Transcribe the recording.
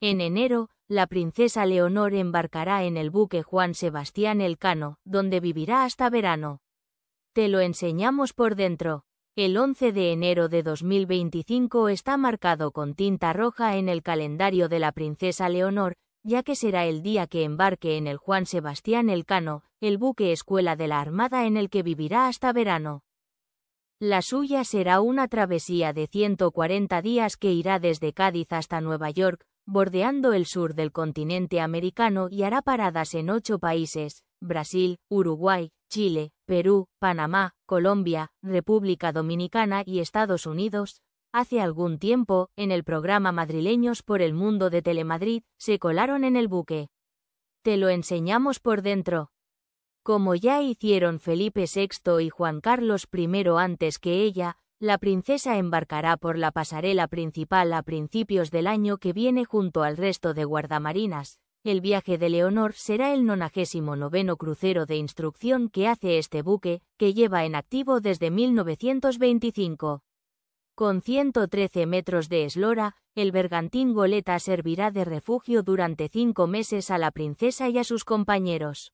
En enero, la princesa Leonor embarcará en el buque Juan Sebastián Elcano, donde vivirá hasta verano. Te lo enseñamos por dentro. El 11 de enero de 2025 está marcado con tinta roja en el calendario de la princesa Leonor, ya que será el día que embarque en el Juan Sebastián Elcano, el buque escuela de la Armada en el que vivirá hasta verano. La suya será una travesía de 140 días que irá desde Cádiz hasta Nueva York, bordeando el sur del continente americano y hará paradas en ocho países, Brasil, Uruguay, Chile, Perú, Panamá, Colombia, República Dominicana y Estados Unidos. Hace algún tiempo, en el programa Madrileños por el Mundo de Telemadrid, se colaron en el buque. Te lo enseñamos por dentro. Como ya hicieron Felipe VI y Juan Carlos I antes que ella, la princesa embarcará por la pasarela principal a principios del año que viene junto al resto de guardamarinas. El viaje de Leonor será el 99 crucero de instrucción que hace este buque, que lleva en activo desde 1925. Con 113 metros de eslora, el bergantín Goleta servirá de refugio durante cinco meses a la princesa y a sus compañeros.